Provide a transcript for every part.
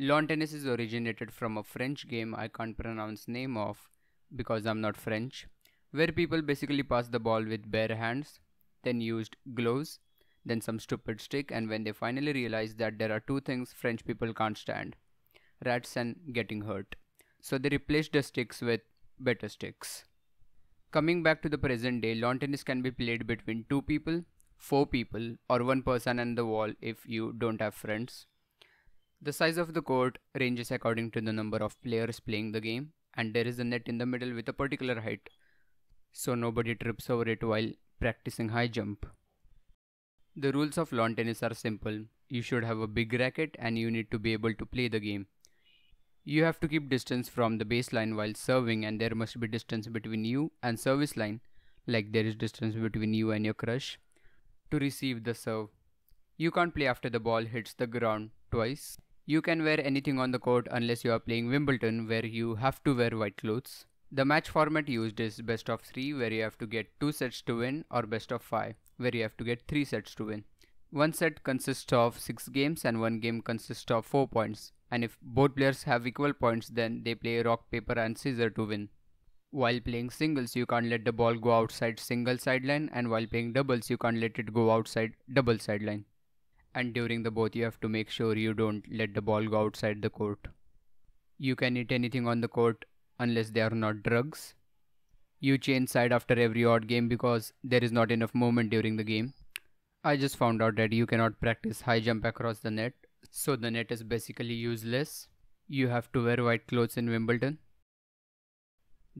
Lawn tennis is originated from a French game I can't pronounce name of because I'm not French, where people basically pass the ball with bare hands, then used gloves, then some stupid stick and when they finally realize that there are two things French people can't stand, rats and getting hurt. So they replaced the sticks with better sticks. Coming back to the present day, lawn tennis can be played between two people, four people or one person and the wall if you don't have friends. The size of the court ranges according to the number of players playing the game, and there is a net in the middle with a particular height, so nobody trips over it while practicing high jump. The rules of lawn tennis are simple. You should have a big racket and you need to be able to play the game. You have to keep distance from the baseline while serving and there must be distance between you and service line like there is distance between you and your crush to receive the serve. You can't play after the ball hits the ground twice you can wear anything on the court unless you are playing Wimbledon where you have to wear white clothes. The match format used is best of 3 where you have to get 2 sets to win or best of 5 where you have to get 3 sets to win. One set consists of 6 games and one game consists of 4 points and if both players have equal points then they play rock, paper and scissors to win. While playing singles you can't let the ball go outside single sideline and while playing doubles you can't let it go outside double sideline and during the both you have to make sure you don't let the ball go outside the court. You can eat anything on the court unless they are not drugs. You change side after every odd game because there is not enough movement during the game. I just found out that you cannot practice high jump across the net, so the net is basically useless. You have to wear white clothes in Wimbledon.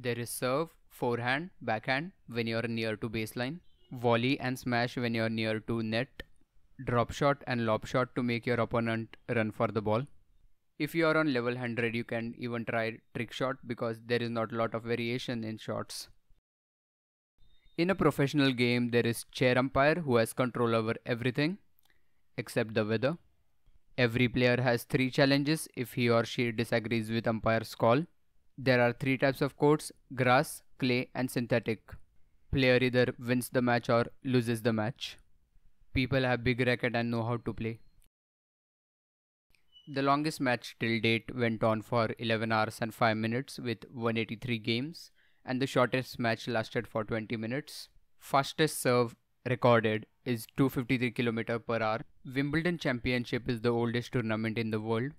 There is serve, forehand, backhand when you are near to baseline, volley and smash when you are near to net, drop shot and lob shot to make your opponent run for the ball. If you are on level 100 you can even try trick shot because there is not a lot of variation in shots. In a professional game there is chair umpire who has control over everything except the weather. Every player has 3 challenges if he or she disagrees with umpire's call. There are 3 types of courts, grass, clay and synthetic. Player either wins the match or loses the match people have big racket and know how to play. The longest match till date went on for 11 hours and 5 minutes with 183 games, and the shortest match lasted for 20 minutes. Fastest serve recorded is 253 km per hour. Wimbledon Championship is the oldest tournament in the world,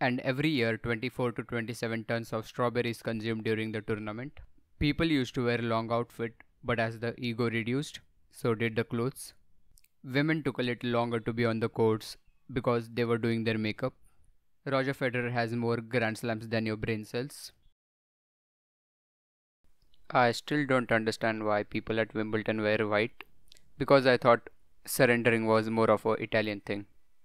and every year 24 to 27 tons of strawberries consumed during the tournament. People used to wear long outfit, but as the ego reduced, so did the clothes. Women took a little longer to be on the courts because they were doing their makeup. Roger Federer has more Grand Slams than your brain cells. I still don't understand why people at Wimbledon wear white because I thought surrendering was more of an Italian thing.